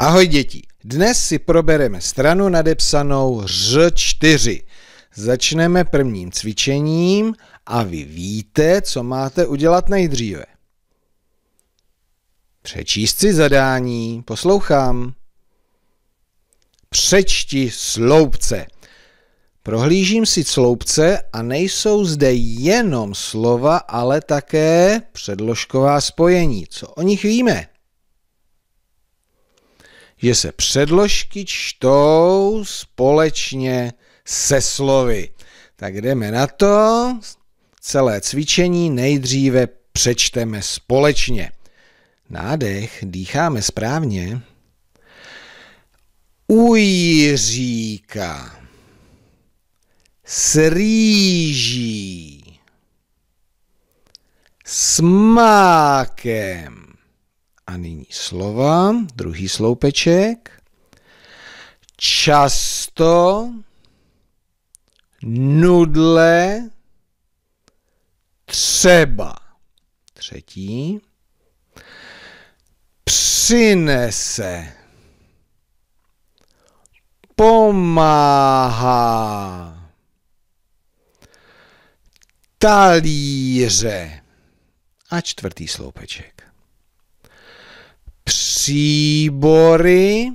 Ahoj děti, dnes si probereme stranu nadepsanou Ř4. Začneme prvním cvičením a vy víte, co máte udělat nejdříve. Přečíst si zadání, poslouchám. Přečti sloupce. Prohlížím si sloupce a nejsou zde jenom slova, ale také předložková spojení. Co o nich víme? že se předložky čtou společně se slovy. Tak jdeme na to. Celé cvičení nejdříve přečteme společně. Nádech dýcháme správně. Ujříka. Sríží. Smákem a nyní slova, druhý sloupeček. Často, nudle, třeba. Třetí. Přinese. Pomáhá. Talíře. A čtvrtý sloupeček Příbory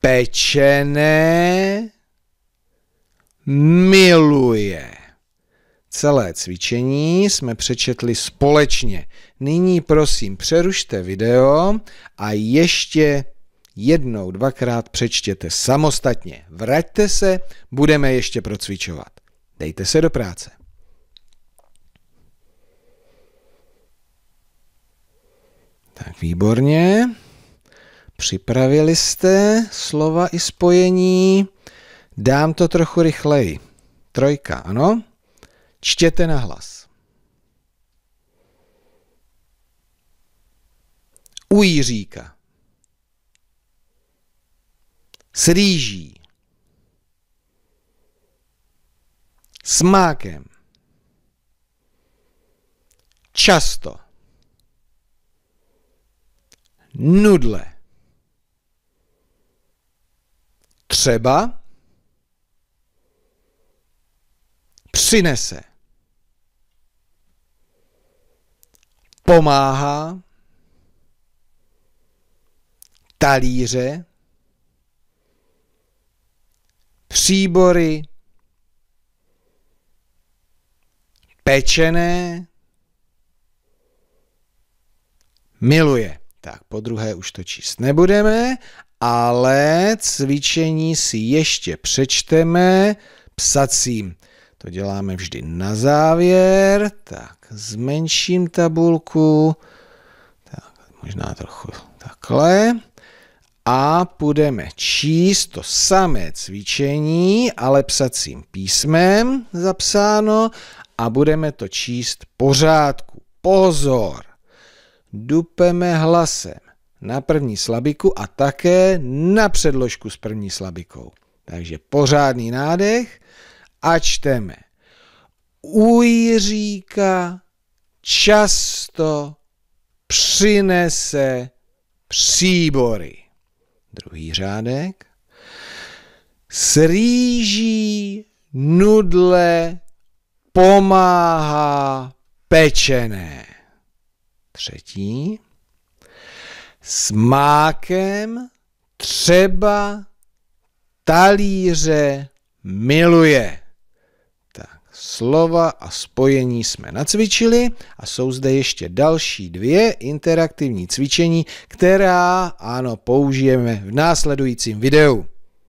pečené miluje. Celé cvičení jsme přečetli společně. Nyní prosím přerušte video a ještě jednou, dvakrát přečtěte samostatně. Vraťte se, budeme ještě procvičovat. Dejte se do práce. Tak výborně. Připravili jste slova i spojení. Dám to trochu rychleji. Trojka, ano? Čtěte na hlas. U Jiříka. S rýží. Často nudle. Třeba přinese. Pomáhá talíře, příbory, pečené, miluje tak po druhé už to číst nebudeme, ale cvičení si ještě přečteme psacím. To děláme vždy na závěr. Tak, zmenším tabulku. Tak, možná trochu takhle. A budeme číst to samé cvičení, ale psacím písmem zapsáno a budeme to číst pořádku. Pozor! dupeme hlasem na první slabiku a také na předložku s první slabikou. Takže pořádný nádech a čteme. U Jiříka často přinese příbory. Druhý řádek. S rýží nudle pomáhá pečené třetí, s mákem třeba talíře miluje. Tak, slova a spojení jsme nacvičili a jsou zde ještě další dvě interaktivní cvičení, která, ano, použijeme v následujícím videu.